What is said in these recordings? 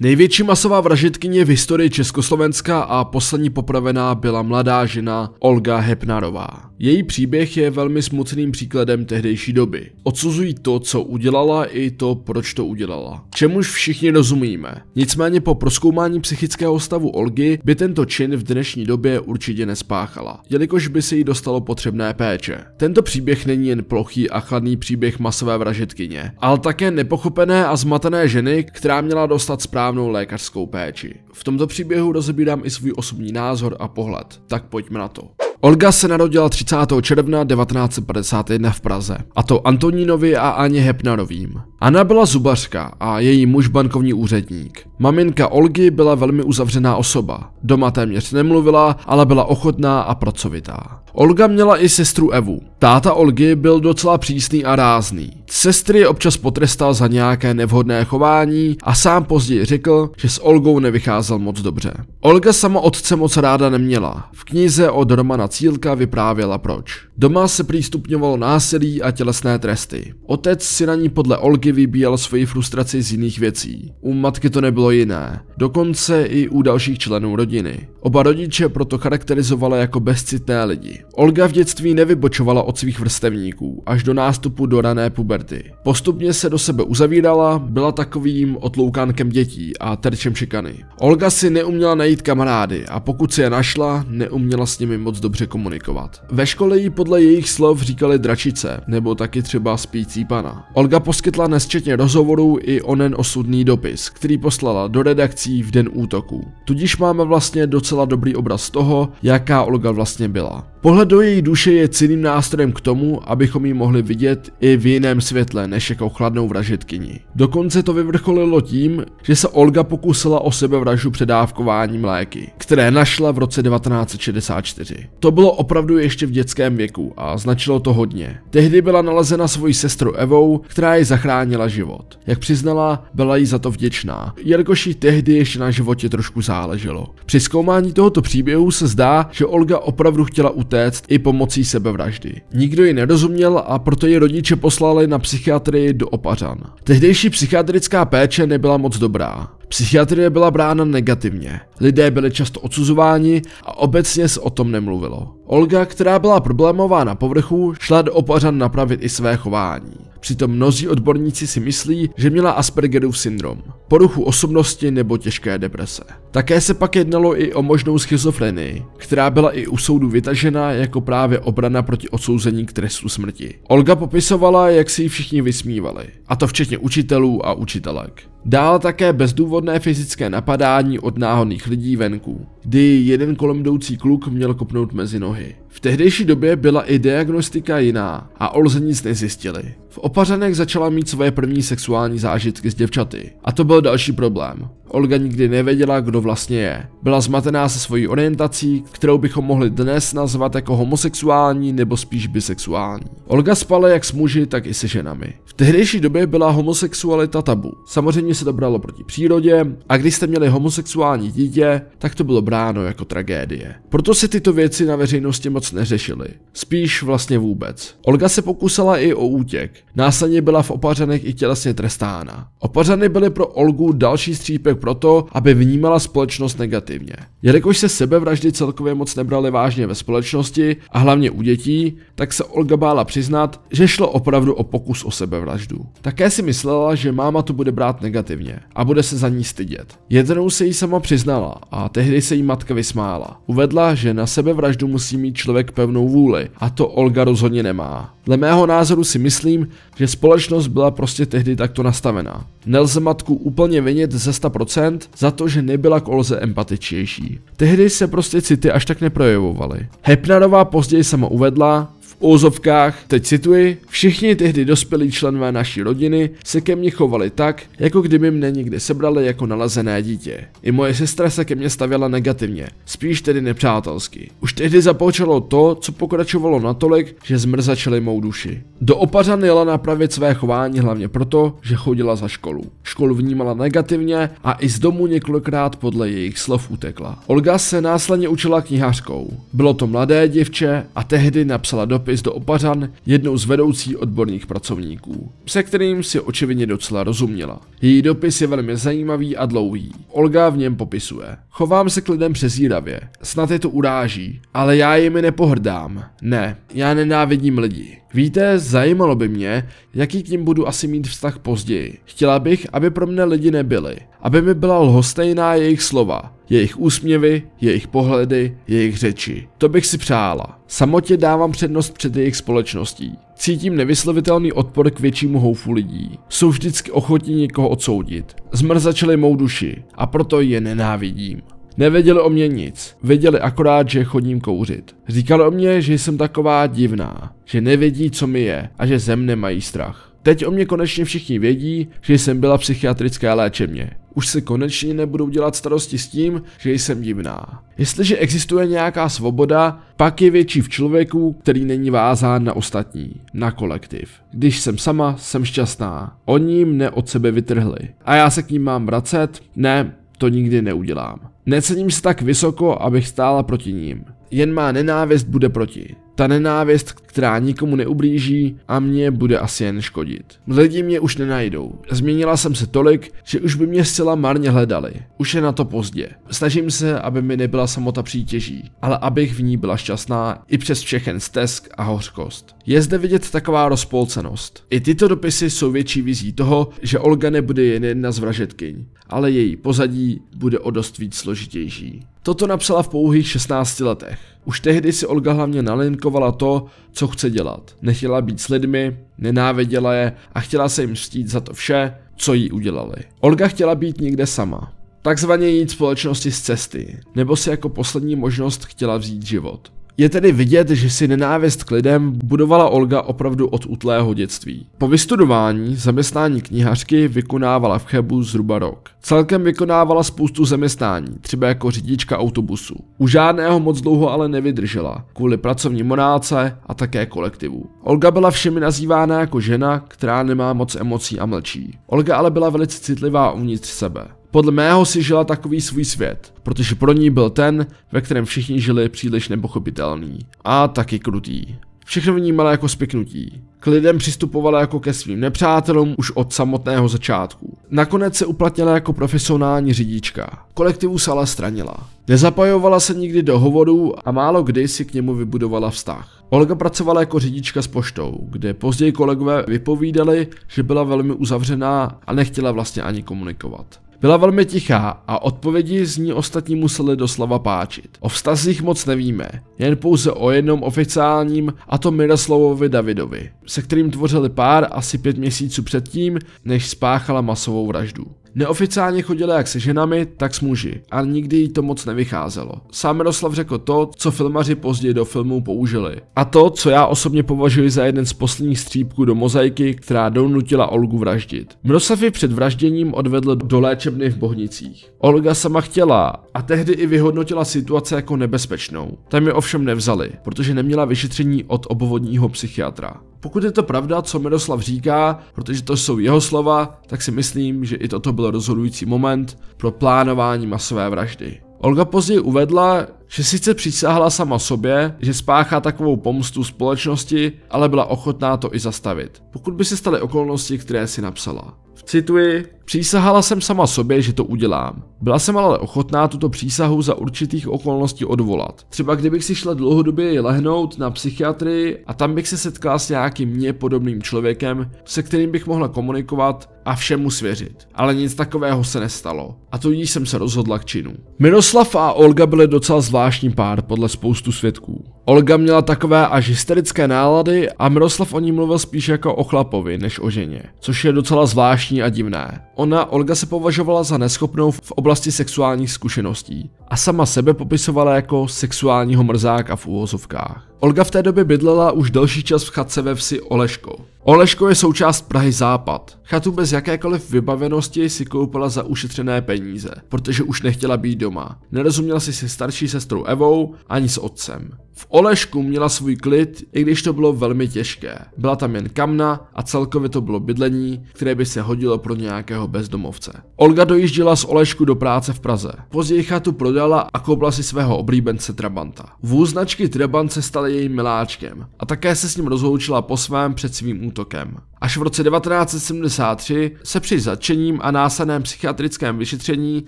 Největší masová vražetkyně v historii Československa a poslední popravená byla mladá žena Olga Hepnarová. Její příběh je velmi smutným příkladem tehdejší doby. Odsuzují to, co udělala i to, proč to udělala. Čemuž všichni rozumíme. Nicméně po proskoumání psychického stavu Olgy by tento čin v dnešní době určitě nespáchala, jelikož by se jí dostalo potřebné péče. Tento příběh není jen plochý a chladný příběh masové vražetkyně, ale také nepochopené a zmatené ženy, která měla dostat zprávu správnou lékařskou péči. V tomto příběhu rozebírám i svůj osobní názor a pohled, tak pojďme na to. Olga se narodila 30. června 1951 v Praze, a to Antonínovi a Aně Hepnarovým. Anna byla zubařka a její muž bankovní úředník. Maminka Olgy byla velmi uzavřená osoba. Doma téměř nemluvila, ale byla ochotná a pracovitá. Olga měla i sestru Evu. Táta Olgy byl docela přísný a rázný. Sestry je občas potrestal za nějaké nevhodné chování a sám později řekl, že s Olgou nevycházel moc dobře. Olga sama otce moc ráda neměla. V knize od Romana cílka vyprávěla proč. Doma se přístupňovalo násilí a tělesné tresty. Otec si na ní podle Olgy vybíjel svoji frustraci z jiných věcí. U matky to nebylo jiné, dokonce i u dalších členů rodiny. Oba rodiče proto charakterizovala jako bezcitné lidi. Olga v dětství nevybočovala od svých vrstevníků, až do nástupu do rané puberty. Postupně se do sebe uzavírala, byla takovým otloukánkem dětí a terčem šikany. Olga si neuměla najít kamarády a pokud si je našla, neuměla s nimi moc dobře dobře komunikovat. Ve škole jí podle jejich slov říkali dračice, nebo taky třeba spící pana. Olga poskytla nesčetně rozhovorů i onen osudný dopis, který poslala do redakcí v den útoku. Tudíž máme vlastně docela dobrý obraz toho, jaká Olga vlastně byla. Pohled do její duše je cenným nástrojem k tomu, abychom ji mohli vidět i v jiném světle než jako chladnou vražetkyni. Dokonce to vyvrcholilo tím, že se Olga pokusila o vraždu předávkováním léky, které našla v roce 1964. To bylo opravdu ještě v dětském věku a značilo to hodně. Tehdy byla nalezena svojí sestrou Evou, která ji zachránila život. Jak přiznala, byla jí za to vděčná, jelikož jí tehdy ještě na životě trošku záleželo. Při zkoumání tohoto příběhu se zdá, že Olga opravdu chtěla utéct i pomocí sebevraždy. Nikdo ji nerozuměl a proto ji rodiče poslali na psychiatrii do Opařan. Tehdejší psychiatrická péče nebyla moc dobrá. Psychiatrie byla brána negativně, lidé byli často odsuzováni a obecně se o tom nemluvilo. Olga, která byla problémová na povrchu, šla do opařan napravit i své chování. Přitom mnozí odborníci si myslí, že měla Aspergerův syndrom, poruchu osobnosti nebo těžké deprese. Také se pak jednalo i o možnou schizofrenii, která byla i u soudu vytažena jako právě obrana proti odsouzení k trestu smrti. Olga popisovala, jak si ji všichni vysmívali, a to včetně učitelů a učitelek. Dál také bezdůvodné fyzické napadání od náhodných lidí venku, kdy jeden kolem jdoucí kluk měl kopnout mezi nohy. V tehdejší době byla i diagnostika jiná a olze nic nezjistili. V opařenech začala mít svoje první sexuální zážitky s děvčaty a to byl další problém. Olga nikdy nevěděla, kdo vlastně je. Byla zmatená se svojí orientací, kterou bychom mohli dnes nazvat jako homosexuální nebo spíš bisexuální. Olga spala jak s muži, tak i se ženami. V tehdejší době byla homosexualita tabu. Samozřejmě se to bralo proti přírodě a když jste měli homosexuální dítě, tak to bylo bráno jako tragédie. Proto se tyto věci na veřejnosti moc neřešily. Spíš vlastně vůbec. Olga se pokusila i o útěk. Následně byla v Opařanech i tělesně trestána. Opařany byly pro Olgu další střípek proto, aby vnímala společnost negativně. Jelikož se sebevraždy celkově moc nebrali vážně ve společnosti a hlavně u dětí, tak se Olga bála přiznat, že šlo opravdu o pokus o sebevraždu. Také si myslela, že máma to bude brát negativně a bude se za ní stydět. Jednou se jí sama přiznala a tehdy se jí matka vysmála. Uvedla, že na sebevraždu musí mít člověk pevnou vůli a to Olga rozhodně nemá. Dle mého názoru si myslím, že společnost byla prostě tehdy takto nastavená. Nelze matku úplně vinit ze 100% za to, že nebyla k Olze empatičnější. Tehdy se prostě city až tak neprojevovaly. Hepnarová později sama uvedla, úzovkách, teď cituji, všichni tehdy dospělí členové naší rodiny se ke mně chovali tak, jako kdyby mne někde sebrali jako nalezené dítě. I moje sestra se ke mně stavěla negativně, spíš tedy nepřátelsky. Už tehdy započalo to, co pokračovalo natolik, že zmrzačili mou duši. Do opařan jela napravit své chování hlavně proto, že chodila za školu. Školu vnímala negativně a i z domu několikrát podle jejich slov utekla. Olga se následně učila knihařkou. Bylo to mladé děvče a tehdy napsala dopis do opařan jednou z vedoucí odborných pracovníků, se kterým si očividně docela rozuměla. Její dopis je velmi zajímavý a dlouhý. Olga v něm popisuje. Chovám se k lidem přezíravě, snad je to uráží, ale já jimi nepohrdám. Ne, já nenávidím lidi. Víte, zajímalo by mě, jaký k ním budu asi mít vztah později. Chtěla bych, aby pro mne lidi nebyli. Aby mi byla lhostejná jejich slova, jejich úsměvy, jejich pohledy, jejich řeči. To bych si přála. Samotě dávám přednost před jejich společností. Cítím nevyslovitelný odpor k většímu houfu lidí. Jsou vždycky ochotní někoho odsoudit. Zmrzačili mou duši a proto je nenávidím. Nevěděli o mě nic, věděli akorát, že chodím kouřit. Říkali o mě, že jsem taková divná, že nevědí, co mi je a že ze mne mají strach. Teď o mě konečně všichni vědí, že jsem byla psychiatrické léčebně. Už se konečně nebudou dělat starosti s tím, že jsem divná. Jestliže existuje nějaká svoboda, pak je větší v člověku, který není vázán na ostatní, na kolektiv. Když jsem sama, jsem šťastná. Oni mne od sebe vytrhli. A já se k ním mám vracet? Ne, to nikdy neudělám. Necením se tak vysoko, abych stála proti ním. Jen má nenávist bude proti ta nenávist, která nikomu neublíží a mě bude asi jen škodit. Lidi mě už nenajdou. Změnila jsem se tolik, že už by mě zcela marně hledali. Už je na to pozdě. Snažím se, aby mi nebyla samota přítěží, ale abych v ní byla šťastná i přes všechen stesk a hořkost. Je zde vidět taková rozpolcenost. I tyto dopisy jsou větší vizí toho, že Olga nebude jen jedna z vražetkyň, ale její pozadí bude o dost víc složitější. Toto napsala v pouhých 16 letech. Už tehdy si Olga hlavně nalinkovala to, co chce dělat. Nechtěla být s lidmi, nenáviděla je a chtěla se jim mstít za to vše, co jí udělali. Olga chtěla být někde sama. Takzvaně jít společnosti z cesty, nebo si jako poslední možnost chtěla vzít život. Je tedy vidět, že si nenávist k lidem budovala Olga opravdu od utlého dětství. Po vystudování zaměstnání knihařky vykonávala v Chebu zhruba rok. Celkem vykonávala spoustu zaměstnání, třeba jako řidička autobusu. U žádného moc dlouho ale nevydržela, kvůli pracovní monáce a také kolektivu. Olga byla všemi nazývána jako žena, která nemá moc emocí a mlčí. Olga ale byla velice citlivá uvnitř sebe. Podle mého si žila takový svůj svět, protože pro ní byl ten, ve kterém všichni žili příliš nepochopitelný a taky krutý. Všechno vnímala jako spiknutí. K lidem přistupovala jako ke svým nepřátelům už od samotného začátku. Nakonec se uplatnila jako profesionální řidička. Kolektivu sala stranila. Nezapojovala se nikdy do hovorů a málo kdy si k němu vybudovala vztah. Olga pracovala jako řidička s poštou, kde později kolegové vypovídali, že byla velmi uzavřená a nechtěla vlastně ani komunikovat. Byla velmi tichá a odpovědi z ní ostatní museli doslova páčit. O vztazích moc nevíme, jen pouze o jednom oficiálním a to Miroslavovi Davidovi, se kterým tvořili pár asi pět měsíců předtím, než spáchala masovou vraždu. Neoficiálně chodila jak se ženami, tak s muži a nikdy jí to moc nevycházelo. Sám Miroslav řekl to, co filmaři později do filmu použili. A to, co já osobně považuji za jeden z posledních střípků do mozaiky, která donutila Olgu vraždit. Miroslav ji před vražděním odvedl do léče léčebny v Bohnicích. Olga sama chtěla a tehdy i vyhodnotila situaci jako nebezpečnou. Tam je ovšem nevzali, protože neměla vyšetření od obvodního psychiatra. Pokud je to pravda, co Miroslav říká, protože to jsou jeho slova, tak si myslím, že i toto byl rozhodující moment pro plánování masové vraždy. Olga později uvedla, že sice přísáhla sama sobě, že spáchá takovou pomstu společnosti, ale byla ochotná to i zastavit, pokud by se staly okolnosti, které si napsala. Cituji, Přísahala jsem sama sobě, že to udělám. Byla jsem ale ochotná tuto přísahu za určitých okolností odvolat. Třeba kdybych si šla dlouhodobě lehnout na psychiatrii a tam bych se setkala s nějakým mně podobným člověkem, se kterým bych mohla komunikovat a všemu svěřit. Ale nic takového se nestalo. A tudíž jsem se rozhodla k činu. Miroslav a Olga byly docela zvláštní pár podle spoustu svědků. Olga měla takové až hysterické nálady a Miroslav o ní mluvil spíš jako o chlapovi než o ženě, což je docela zvláštní a divné. Ona, Olga, se považovala za neschopnou v oblasti sexuálních zkušeností a sama sebe popisovala jako sexuálního mrzáka v úvozovkách. Olga v té době bydlela už delší čas v chatce ve vsi Oleško. Oleško je součást Prahy Západ. Chatu bez jakékoliv vybavenosti si koupila za ušetřené peníze, protože už nechtěla být doma. Nerozuměla si se starší sestrou Evou ani s otcem. V Olešku měla svůj klid, i když to bylo velmi těžké. Byla tam jen kamna a celkově to bylo bydlení, které by se hodilo pro nějakého bezdomovce. Olga dojížděla z Olešku do práce v Praze. Později chatu prodala a koupila si svého oblíbence Trabanta. Vůz značky Trabant se stal jejím miláčkem a také se s ním rozloučila po svém před svým útokem. Až v roce 1973 se při začením a následném psychiatrickém vyšetření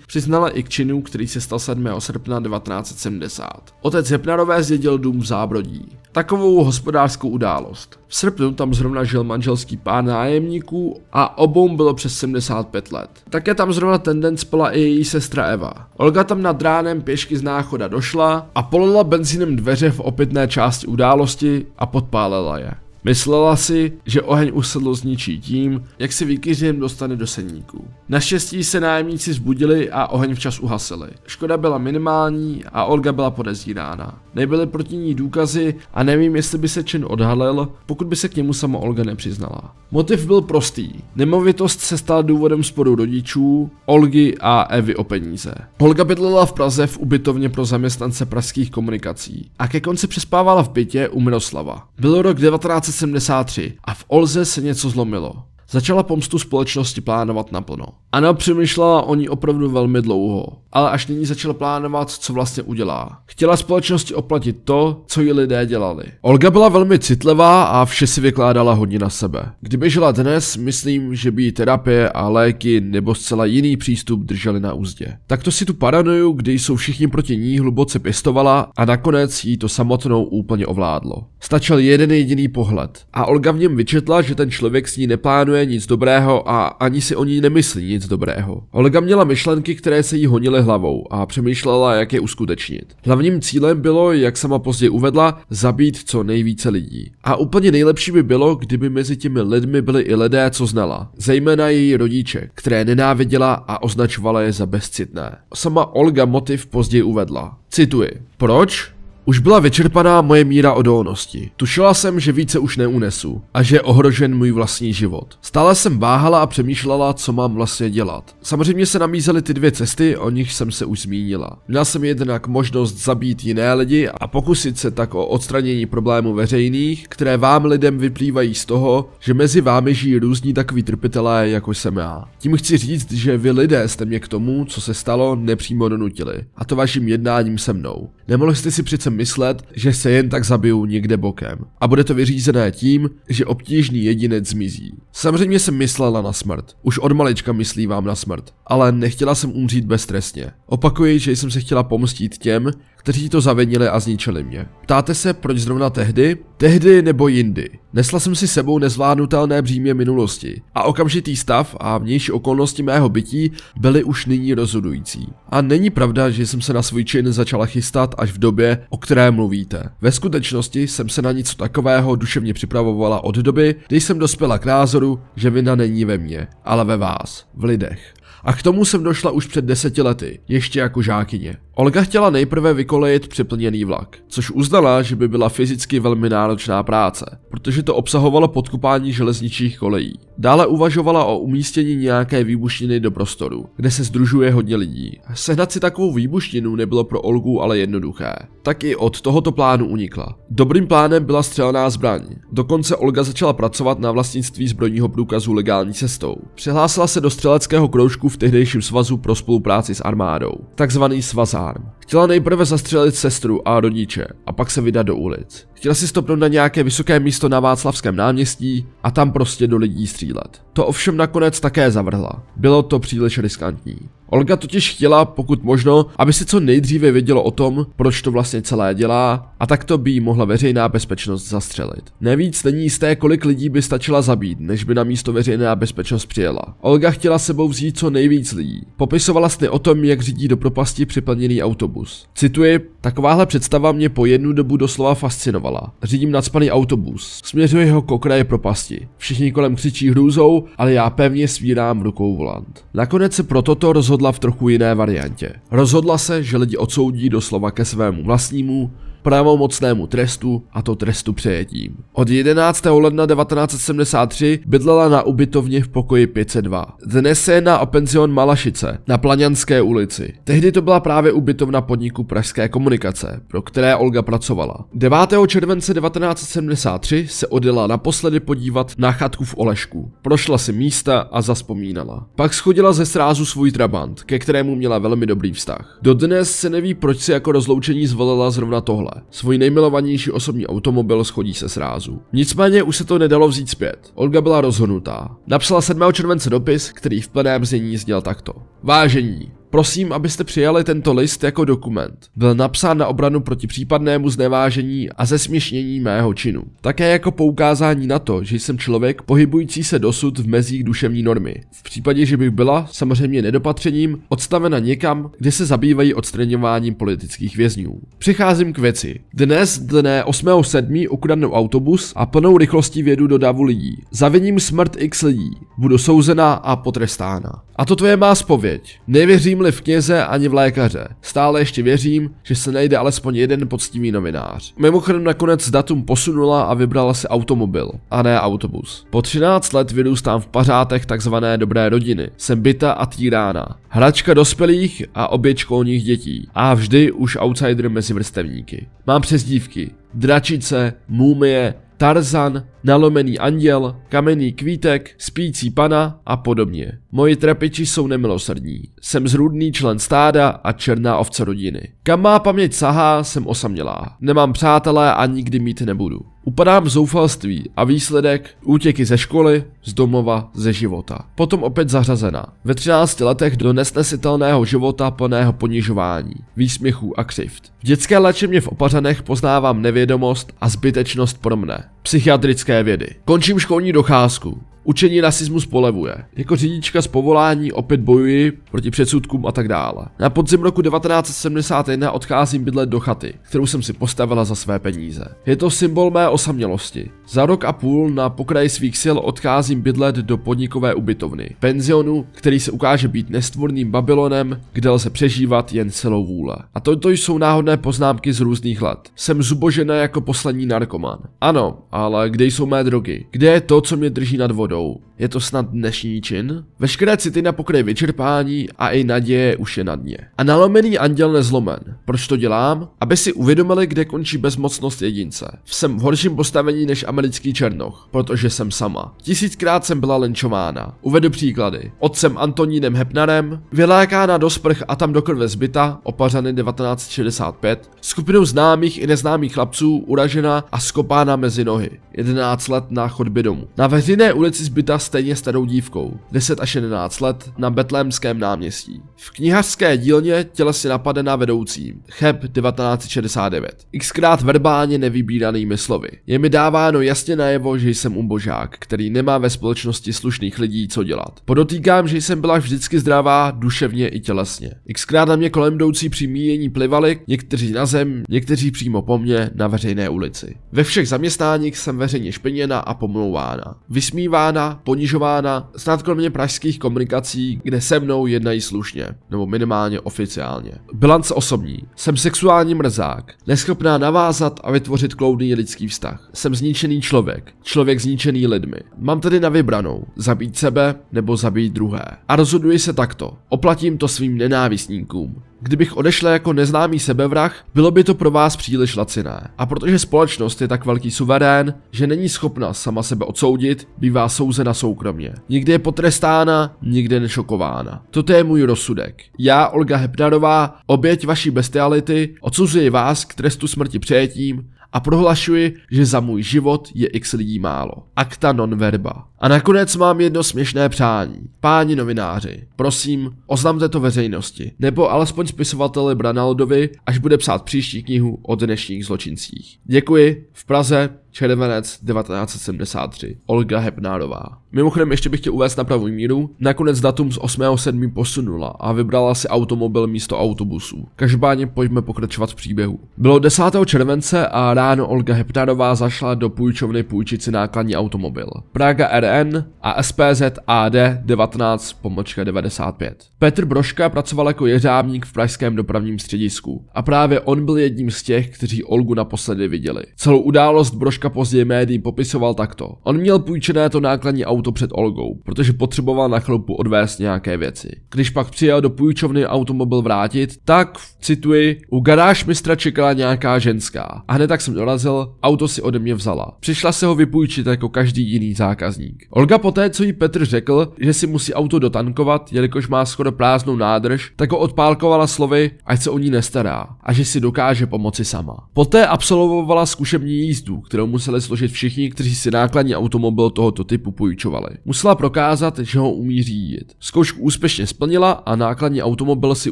přiznala i k činu, který se stal 7. srpna 1970. Otec Hepnarové zjedil dům v Zábrodí. Takovou hospodářskou událost. V srpnu tam zrovna žil manželský pár nájemníků a obou bylo přes 75 let. Také tam zrovna ten den spala i její sestra Eva. Olga tam nad ránem pěšky z náchoda došla a polila benzínem dveře v opitné části události a podpálila je. Myslela si, že oheň usedlo zničí tím, jak se výkyřem dostane do seníku. Naštěstí se nájemníci zbudili a oheň včas uhasili. Škoda byla minimální a Olga byla podezírána. Nebyly proti ní důkazy a nevím, jestli by se čin odhalil, pokud by se k němu sama Olga nepřiznala. Motiv byl prostý. Nemovitost se stala důvodem sporu rodičů, Olgy a Evy o peníze. Olga bydlela v Praze v ubytovně pro zaměstnance pražských komunikací a ke konci přespávala v bytě u Miroslava. Byl rok 19 1973 a v Olze se něco zlomilo. Začala pomstu společnosti plánovat naplno. Ana přemýšlela o ní opravdu velmi dlouho ale až nyní začala plánovat, co vlastně udělá. Chtěla společnosti oplatit to, co ji lidé dělali. Olga byla velmi citlivá a vše si vykládala hodně na sebe. Kdyby žila dnes, myslím, že by jí terapie a léky nebo zcela jiný přístup drželi na úzdě. Takto si tu paranoju, kdy jsou všichni proti ní, hluboce pěstovala a nakonec jí to samotnou úplně ovládlo. Stačil jeden jediný pohled a Olga v něm vyčetla, že ten člověk s ní neplánuje nic dobrého a ani si o ní nemyslí nic dobrého. Olga měla myšlenky, které se jí honily hlavou a přemýšlela, jak je uskutečnit. Hlavním cílem bylo, jak sama později uvedla, zabít co nejvíce lidí. A úplně nejlepší by bylo, kdyby mezi těmi lidmi byly i lidé, co znala, zejména její rodiče, které nenáviděla a označovala je za bezcitné. Sama Olga motiv později uvedla. Cituji. Proč? Už byla vyčerpaná moje míra odolnosti. Tušila jsem, že více už neunesu a že je ohrožen můj vlastní život. Stále jsem váhala a přemýšlela, co mám vlastně dělat. Samozřejmě se namízely ty dvě cesty, o nich jsem se už zmínila. Měla jsem jednak možnost zabít jiné lidi a pokusit se tak o odstranění problémů veřejných, které vám lidem vyplývají z toho, že mezi vámi žijí různí takový trpitelé, jako jsem já. Tím chci říct, že vy lidé jste mě k tomu, co se stalo, nepřímo donutili. A to vaším jednáním se mnou. Nemohli jste si přece myslet, že se jen tak zabiju někde bokem. A bude to vyřízené tím, že obtížný jedinec zmizí. Samozřejmě jsem myslela na smrt. Už od malička myslí vám na smrt. Ale nechtěla jsem umřít beztrestně. Opakuji, že jsem se chtěla pomstit těm, kteří to zavinili a zničili mě. Ptáte se, proč zrovna tehdy? Tehdy nebo jindy. Nesla jsem si sebou nezvládnutelné břímě minulosti a okamžitý stav a vnější okolnosti mého bytí byly už nyní rozhodující. A není pravda, že jsem se na svůj čin začala chystat až v době, o které mluvíte. Ve skutečnosti jsem se na něco takového duševně připravovala od doby, kdy jsem dospěla k názoru, že vina není ve mně, ale ve vás, v lidech. A k tomu jsem došla už před deseti lety, ještě jako žákyně. Olga chtěla nejprve vykolejit přeplněný vlak, což uznala, že by byla fyzicky velmi náročná práce, protože to obsahovalo podkupání železničních kolejí. Dále uvažovala o umístění nějaké výbušniny do prostoru, kde se združuje hodně lidí. Sehnat si takovou výbušninu nebylo pro Olgu ale jednoduché. Tak i od tohoto plánu unikla. Dobrým plánem byla střelná zbraň. Dokonce Olga začala pracovat na vlastnictví zbrojního průkazu legální cestou. Přihlásila se do střeleckého kroužku v tehdejším svazu pro spolupráci s armádou, takzvaný svaz sám. Chtěla nejprve zastřelit sestru a rodiče a pak se vydat do ulic. Chtěla si stopnout na nějaké vysoké místo na Václavském náměstí a tam prostě do lidí střílet. To ovšem nakonec také zavrhla. Bylo to příliš riskantní. Olga totiž chtěla, pokud možno, aby se co nejdříve vědělo o tom, proč to vlastně celé dělá, a takto by jí mohla veřejná bezpečnost zastřelit. Nevíc není jisté, kolik lidí by stačila zabít, než by na místo veřejná bezpečnost přijela. Olga chtěla sebou vzít co nejvíc lidí. Popisovala sny o tom, jak řídí do propasti připlněný autobus. Cituji, takováhle představa mě po jednu dobu doslova fascinovala. Řídím nadspaný autobus, směřuje ho k okraji propasti. Všichni kolem křičí hrůzou, ale já pevně svírám rukou volant. Nakonec se pro toto rozhodl rozhodla v trochu jiné variantě. Rozhodla se, že lidi odsoudí doslova ke svému vlastnímu pravomocnému trestu a to trestu přejetím. Od 11. ledna 1973 bydlela na ubytovně v pokoji 502. Dnes se jedná o penzion Malašice na Plaňanské ulici. Tehdy to byla právě ubytovna podniku Pražské komunikace, pro které Olga pracovala. 9. července 1973 se odjela naposledy podívat na chatku v Olešku. Prošla si místa a zaspomínala. Pak schodila ze srázu svůj trabant, ke kterému měla velmi dobrý vztah. Dodnes se neví, proč si jako rozloučení zvolila zrovna tohle tohle. Svůj nejmilovanější osobní automobil schodí se srázu. Nicméně už se to nedalo vzít zpět. Olga byla rozhodnutá. Napsala 7. července dopis, který v plném znění zněl takto. Vážení, Prosím, abyste přijali tento list jako dokument. Byl napsán na obranu proti případnému znevážení a zesměšnění mého činu. Také jako poukázání na to, že jsem člověk pohybující se dosud v mezích duševní normy. V případě, že bych byla, samozřejmě nedopatřením, odstavena někam, kde se zabývají odstraňováním politických vězňů. Přicházím k věci. Dnes dne 8.7. ukradnu autobus a plnou rychlostí vědu do davu lidí. Zaviním smrt x lidí. Budu souzena a potrestána. A toto je má spověď. Nevěřím neumli v kněze ani v lékaře. Stále ještě věřím, že se najde alespoň jeden poctivý novinář. Mimochodem nakonec datum posunula a vybrala si automobil, a ne autobus. Po 13 let vyrůstám v pařátech takzvané dobré rodiny. Jsem byta a týrána. Hračka dospělých a obě školních dětí. A vždy už outsider mezi vrstevníky. Mám přezdívky. Dračice, mumie, Tarzan, Nalomený anděl, Kamenný kvítek, Spící pana a podobně. Moji trepiči jsou nemilosrdní. Jsem zrůdný člen stáda a černá ovce rodiny. Kam má paměť sahá, jsem osamělá. Nemám přátelé a nikdy mít nebudu. Upadám v zoufalství a výsledek útěky ze školy, z domova, ze života. Potom opět zařazena. Ve 13 letech do nesnesitelného života plného ponižování, výsměchů a křivt. V dětské léčebně v Opařanech poznávám nevědomost a zbytečnost pro mne. Psychiatrické vědy. Končím školní docházku. Učení rasismus polevuje. Jako řidička z povolání opět bojuji proti předsudkům a tak dále. Na podzim roku 1971 odcházím bydlet do chaty, kterou jsem si postavila za své peníze. Je to symbol mé osamělosti. Za rok a půl na pokraji svých sil odcházím bydlet do podnikové ubytovny. Penzionu, který se ukáže být nestvorným Babylonem, kde lze přežívat jen silou vůle. A toto jsou náhodné poznámky z různých let. Jsem zubožená jako poslední narkoman. Ano, ale kde jsou mé drogy? Kde je to, co mě drží nad vodou? vodou. Je to snad dnešní čin? Veškeré city na pokraji vyčerpání a i naděje už je na dně. A nalomený anděl nezlomen. Proč to dělám? Aby si uvědomili, kde končí bezmocnost jedince. Jsem v horším postavení než americký černoch, protože jsem sama. Tisíckrát jsem byla lenčována. Uvedu příklady. Otcem Antonínem Hepnarem, vylákána do sprch a tam do krve zbyta, opařany 1965, skupinou známých i neznámých chlapců, uražena a skopána mezi nohy. 11 let na chodbě domu. Na veřejné ulici si zbyta stejně starou dívkou, 10 až 11 let, na Betlémském náměstí. V knihařské dílně tělesně napadená vedoucím, Cheb 1969, xkrát verbálně nevybíranými slovy. Je mi dáváno jasně najevo, že jsem umbožák, který nemá ve společnosti slušných lidí co dělat. Podotýkám, že jsem byla vždycky zdravá duševně i tělesně. Xkrát na mě kolem jdoucí při míjení plivali, někteří na zem, někteří přímo po mně na veřejné ulici. Ve všech zaměstnáních jsem veřejně špiněna a pomlouvána. Vysmívána utlačována, ponižována, snad kromě pražských komunikací, kde se mnou jednají slušně, nebo minimálně oficiálně. Bilance osobní. Jsem sexuální mrzák, neschopná navázat a vytvořit kloudný lidský vztah. Jsem zničený člověk, člověk zničený lidmi. Mám tedy na vybranou, zabít sebe nebo zabít druhé. A rozhoduji se takto. Oplatím to svým nenávistníkům. Kdybych odešla jako neznámý sebevrah, bylo by to pro vás příliš laciné. A protože společnost je tak velký suverén, že není schopna sama sebe odsoudit, bývá souzena soukromě. Nikdy je potrestána, nikdy nešokována. Toto je můj rozsudek. Já, Olga Hepnarová, oběť vaší bestiality, odsuzuji vás k trestu smrti přejetím a prohlašuji, že za můj život je x lidí málo. Akta non verba. A nakonec mám jedno směšné přání. Páni novináři, prosím, oznamte to veřejnosti, nebo alespoň spisovateli Branaldovi, až bude psát příští knihu o dnešních zločincích. Děkuji, v Praze červenec 1973, Olga Hepnárová. Mimochodem ještě bych chtěl uvést na pravou míru, nakonec datum z 8.7. posunula a vybrala si automobil místo autobusů. Každopádně pojďme pokračovat v příběhu. Bylo 10. července a ráno Olga Hepnárová zašla do půjčovny půjčit si nákladní automobil. Praga RN a SPZ AD 19 pomočka 95. Petr Broška pracoval jako jeřábník v pražském dopravním středisku a právě on byl jedním z těch, kteří Olgu naposledy viděli. Celou událost Broška Proška později médiím popisoval takto. On měl půjčené to nákladní auto před Olgou, protože potřeboval na chlupu odvést nějaké věci. Když pak přijel do půjčovny automobil vrátit, tak, cituji, u garáž mistra čekala nějaká ženská. A hned tak jsem dorazil, auto si ode mě vzala. Přišla se ho vypůjčit jako každý jiný zákazník. Olga poté, co jí Petr řekl, že si musí auto dotankovat, jelikož má skoro prázdnou nádrž, tak ho odpálkovala slovy, ať se o ní nestará a že si dokáže pomoci sama. Poté absolvovala zkušební jízdu, kterou museli složit všichni, kteří si nákladní automobil tohoto typu půjčovali. Musela prokázat, že ho umí řídit. Zkoušku úspěšně splnila a nákladní automobil si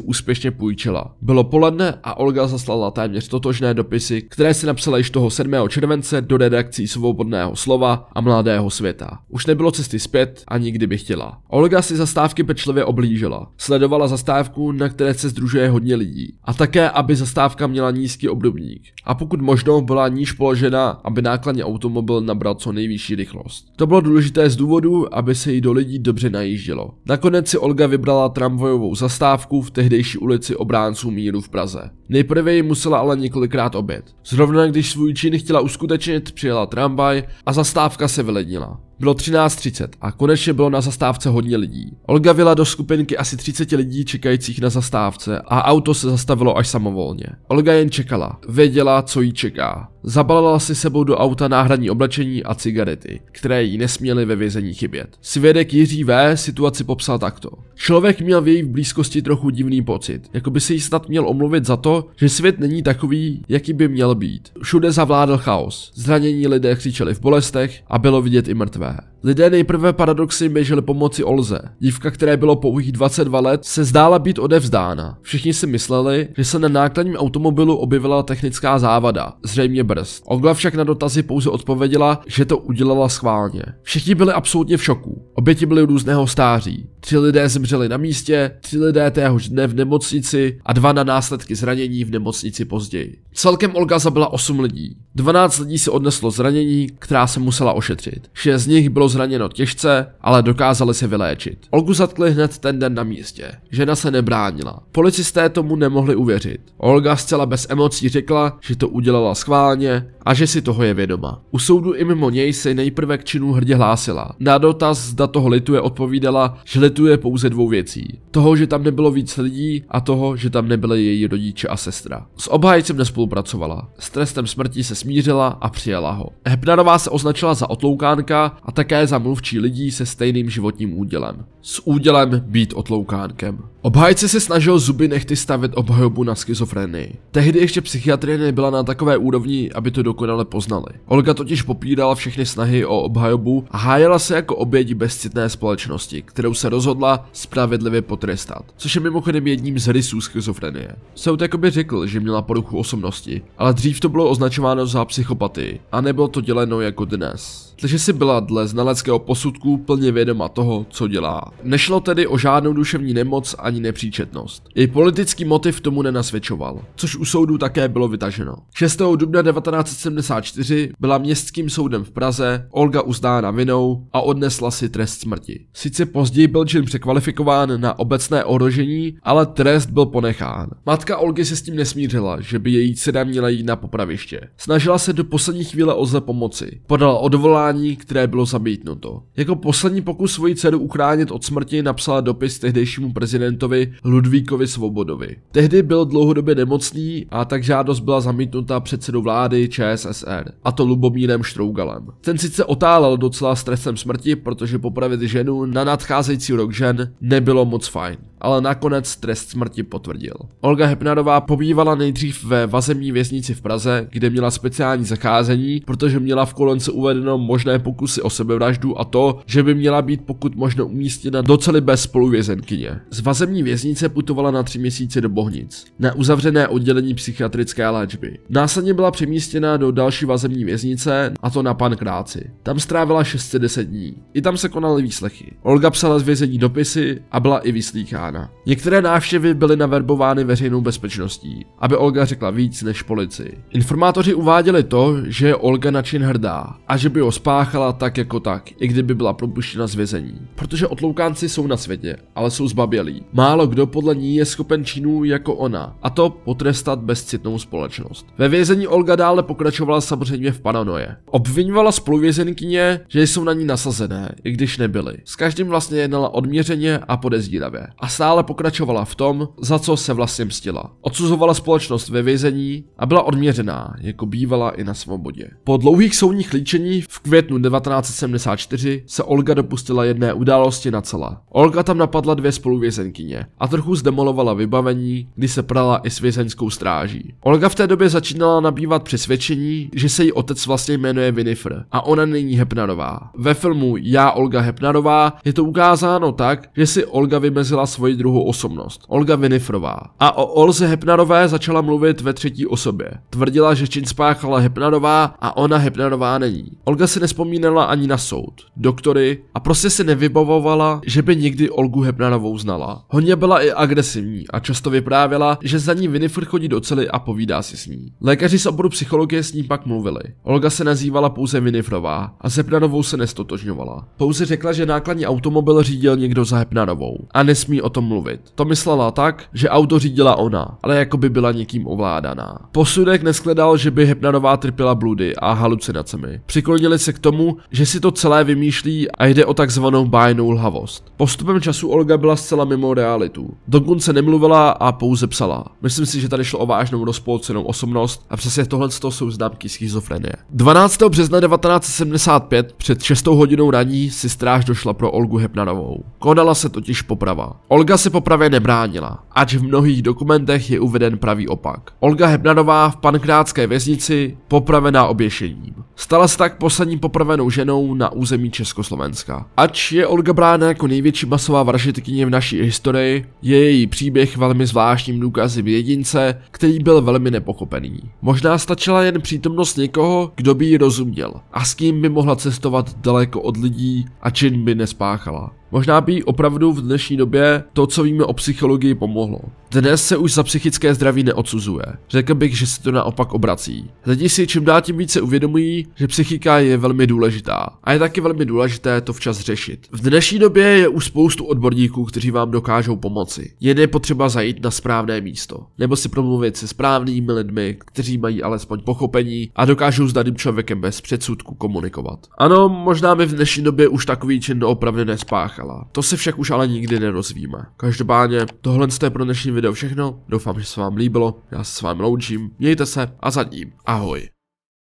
úspěšně půjčila. Bylo poledne a Olga zaslala téměř totožné dopisy, které si napsala již toho 7. července do redakcí Svobodného slova a Mladého světa. Už nebylo cesty zpět a nikdy by chtěla. Olga si zastávky pečlivě oblížila. Sledovala zastávku, na které se združuje hodně lidí. A také, aby zastávka měla nízký obdobník. A pokud možno byla níž položena, aby nákladně automobil nabral co nejvyšší rychlost. To bylo důležité z důvodu, aby se jí do lidí dobře najíždělo. Nakonec si Olga vybrala tramvajovou zastávku v tehdejší ulici obránců míru v Praze. Nejprve ji musela ale několikrát obět. Zrovna když svůj čin chtěla uskutečnit, přijela tramvaj a zastávka se vylednila. Bylo 13.30 a konečně bylo na zastávce hodně lidí. Olga vyla do skupinky asi 30 lidí čekajících na zastávce a auto se zastavilo až samovolně. Olga jen čekala, věděla, co jí čeká. Zabalila si sebou do auta náhradní oblečení a cigarety, které jí nesměly ve vězení chybět. Svědek Jiří V. situaci popsal takto. Člověk měl v její blízkosti trochu divný pocit, jako by se jí snad měl omluvit za to, že svět není takový, jaký by měl být. Všude zavládl chaos, zranění lidé křičeli v bolestech a bylo vidět i mrtvé. Lidé nejprve paradoxy běželi pomoci Olze. Dívka, které bylo pouhých 22 let, se zdála být odevzdána. Všichni si mysleli, že se na nákladním automobilu objevila technická závada, zřejmě brzd. Ogla však na dotazy pouze odpověděla, že to udělala schválně. Všichni byli absolutně v šoku. Oběti byly různého stáří. Tři lidé zemřeli na místě, tři lidé téhož dne v nemocnici a dva na následky zranění lidí v nemocnici později. Celkem Olga zabila 8 lidí. 12 lidí se odneslo zranění, která se musela ošetřit. 6 z nich bylo zraněno těžce, ale dokázali se vyléčit. Olgu zatkli hned ten den na místě. Žena se nebránila. Policisté tomu nemohli uvěřit. Olga zcela bez emocí řekla, že to udělala schválně a že si toho je vědoma. U soudu i mimo něj se nejprve k činu hrdě hlásila. Na dotaz, zda toho lituje, odpovídala, že lituje pouze dvou věcí. Toho, že tam nebylo víc lidí a toho, že tam nebyly její rodiče a sestra. S obhájcem nespolupracovala, s trestem smrti se smířila a přijela ho. Hepnarová se označila za otloukánka a také za mluvčí lidí se stejným životním údělem. S údělem být otloukánkem. Obhájce se snažil zuby nechty stavit obhajobu na schizofrenii. Tehdy ještě psychiatrie nebyla na takové úrovni, aby to dokonale poznali. Olga totiž popírala všechny snahy o obhajobu a hájela se jako oběť bezcitné společnosti, kterou se rozhodla spravedlivě potrestat, což je mimochodem jedním z rysů schizofrenie. Soud jakoby řekl, že měla poruchu osobnosti, ale dřív to bylo označováno za psychopaty a nebylo to děleno jako dnes takže si byla dle znaleckého posudku plně vědoma toho, co dělá. Nešlo tedy o žádnou duševní nemoc ani nepříčetnost. Její politický motiv tomu nenasvědčoval, což u soudu také bylo vytaženo. 6. dubna 1974 byla městským soudem v Praze Olga uznána vinou a odnesla si trest smrti. Sice později byl čin překvalifikován na obecné ohrožení, ale trest byl ponechán. Matka Olgy se s tím nesmířila, že by její dcera měla jít na popraviště. Snažila se do poslední chvíle zle pomoci. Podala odvolání poslání, které bylo zamítnuto. Jako poslední pokus svoji dceru uchránit od smrti napsala dopis tehdejšímu prezidentovi Ludvíkovi Svobodovi. Tehdy byl dlouhodobě nemocný a tak žádost byla zamítnuta předsedou vlády ČSSR, a to Lubomírem Štrougalem. Ten sice otálel docela stresem smrti, protože popravit ženu na nadcházející rok žen nebylo moc fajn ale nakonec trest smrti potvrdil. Olga Hepnarová pobývala nejdřív ve vazemní věznici v Praze, kde měla speciální zacházení, protože měla v kolonce uvedeno možné pokusy o sebevraždu a to, že by měla být pokud možno umístěna docela bez spoluvězenkyně. Z vazemní věznice putovala na tři měsíce do Bohnic, na uzavřené oddělení psychiatrické léčby. Následně byla přemístěna do další vazemní věznice, a to na Pankráci. Tam strávila 610 dní. I tam se konaly výslechy. Olga psala z vězení dopisy a byla i vyslýchána armáda. Některé návštěvy byly naverbovány veřejnou bezpečností, aby Olga řekla víc než policii. Informátoři uváděli to, že je Olga na čin hrdá a že by ho spáchala tak jako tak, i kdyby byla propuštěna z vězení. Protože otloukánci jsou na světě, ale jsou zbabělí. Málo kdo podle ní je schopen činů jako ona, a to potrestat bezcitnou společnost. Ve vězení Olga dále pokračovala samozřejmě v paranoje. Obvinovala spoluvězenkyně, že jsou na ní nasazené, i když nebyly. S každým vlastně jednala odměřeně a podezíravě. A stále pokračovala v tom, za co se vlastně mstila. Odsuzovala společnost ve vězení a byla odměřená, jako bývala i na svobodě. Po dlouhých soudních líčení v květnu 1974 se Olga dopustila jedné události na celá. Olga tam napadla dvě spoluvězenkyně a trochu zdemolovala vybavení, kdy se prala i s vězeňskou stráží. Olga v té době začínala nabývat přesvědčení, že se jí otec vlastně jmenuje Winifred a ona není Hepnarová. Ve filmu Já Olga Hepnarová je to ukázáno tak, že si Olga vymezila svoji svoji druhou osobnost, Olga Vinifrová A o Olze Hepnarové začala mluvit ve třetí osobě. Tvrdila, že čin spáchala Hepnarová a ona Hepnarová není. Olga si nespomínala ani na soud, doktory a prostě si nevybavovala, že by někdy Olgu Hepnarovou znala. Honě byla i agresivní a často vyprávěla, že za ní Vinifr chodí do cely a povídá si s ní. Lékaři z oboru psychologie s ní pak mluvili. Olga se nazývala pouze Vinifrová a s Hepnarovou se nestotožňovala. Pouze řekla, že nákladní automobil řídil někdo za Hepnarovou a nesmí o tom tom mluvit. To myslela tak, že auto řídila ona, ale jako by byla někým ovládaná. Posudek neskledal, že by Hepnarová trpěla bludy a halucinacemi. Přiklonili se k tomu, že si to celé vymýšlí a jde o takzvanou bájnou lhavost. Postupem času Olga byla zcela mimo realitu. Dokonce nemluvila a pouze psala. Myslím si, že tady šlo o vážnou rozpolcenou osobnost a přesně tohle jsou známky schizofrenie. 12. března 1975 před 6 hodinou raní si stráž došla pro Olgu Hepnarovou. Konala se totiž poprava. Olga Olga se popravě nebránila, ač v mnohých dokumentech je uveden pravý opak. Olga Hebnanová v pankrátské věznici popravená oběšením. Stala se tak poslední popravenou ženou na území Československa. Ač je Olga brána jako největší masová vražitkyně v naší historii, je její příběh velmi zvláštním důkazem jedince, který byl velmi nepochopený. Možná stačila jen přítomnost někoho, kdo by ji rozuměl a s kým by mohla cestovat daleko od lidí a čin by nespáchala. Možná by opravdu v dnešní době to, co víme o psychologii, pomohlo. Dnes se už za psychické zdraví neodsuzuje. Řekl bych, že se to naopak obrací. Lidi si čím dál tím více uvědomují, že psychika je velmi důležitá. A je taky velmi důležité to včas řešit. V dnešní době je už spoustu odborníků, kteří vám dokážou pomoci. Jen je potřeba zajít na správné místo. Nebo si promluvit se správnými lidmi, kteří mají alespoň pochopení a dokážou s daným člověkem bez předsudku komunikovat. Ano, možná by v dnešní době už takový čin doopravdy nespách Bachala. To se však už ale nikdy nerozvíme. Každopádně, tohle je pro dnešní video všechno. Doufám, že se vám líbilo. Já se s vámi loučím. Mějte se a zatím. Ahoj.